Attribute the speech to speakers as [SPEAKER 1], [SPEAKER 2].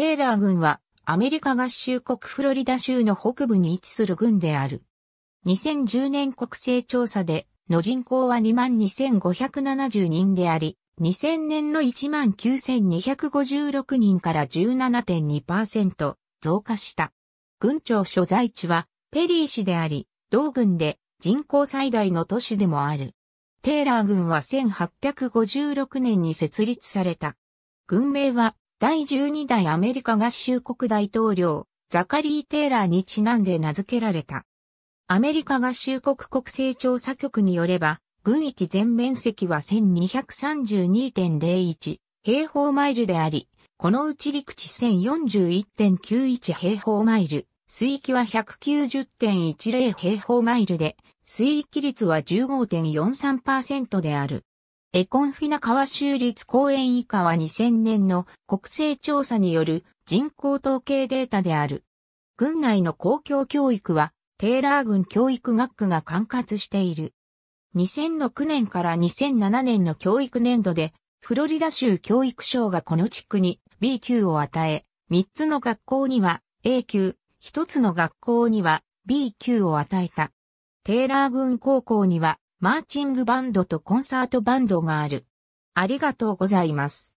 [SPEAKER 1] テーラー軍はアメリカ合衆国フロリダ州の北部に位置する軍である。2010年国勢調査での人口は22,570人であり、2000年の19,256人から17.2%増加した。軍庁所在地はペリー市であり、同軍で人口最大の都市でもある。テーラー軍は1856年に設立された。軍名は第12代アメリカ合衆国大統領、ザカリー・テイラーにちなんで名付けられた。アメリカ合衆国国勢調査局によれば、軍域全面積は1232.01平方マイルであり、このうち陸地1041.91平方マイル、水域は190.10平方マイルで、水域率は15.43%である。エコンフィナ川州立公園以下は2000年の国勢調査による人口統計データである。軍内の公共教育はテーラー軍教育学区が管轄している。2006年から2007年の教育年度でフロリダ州教育省がこの地区に B 級を与え、3つの学校には A 級、1つの学校には B 級を与えた。テーラー軍高校にはマーチングバンドとコンサートバンドがある。ありがとうございます。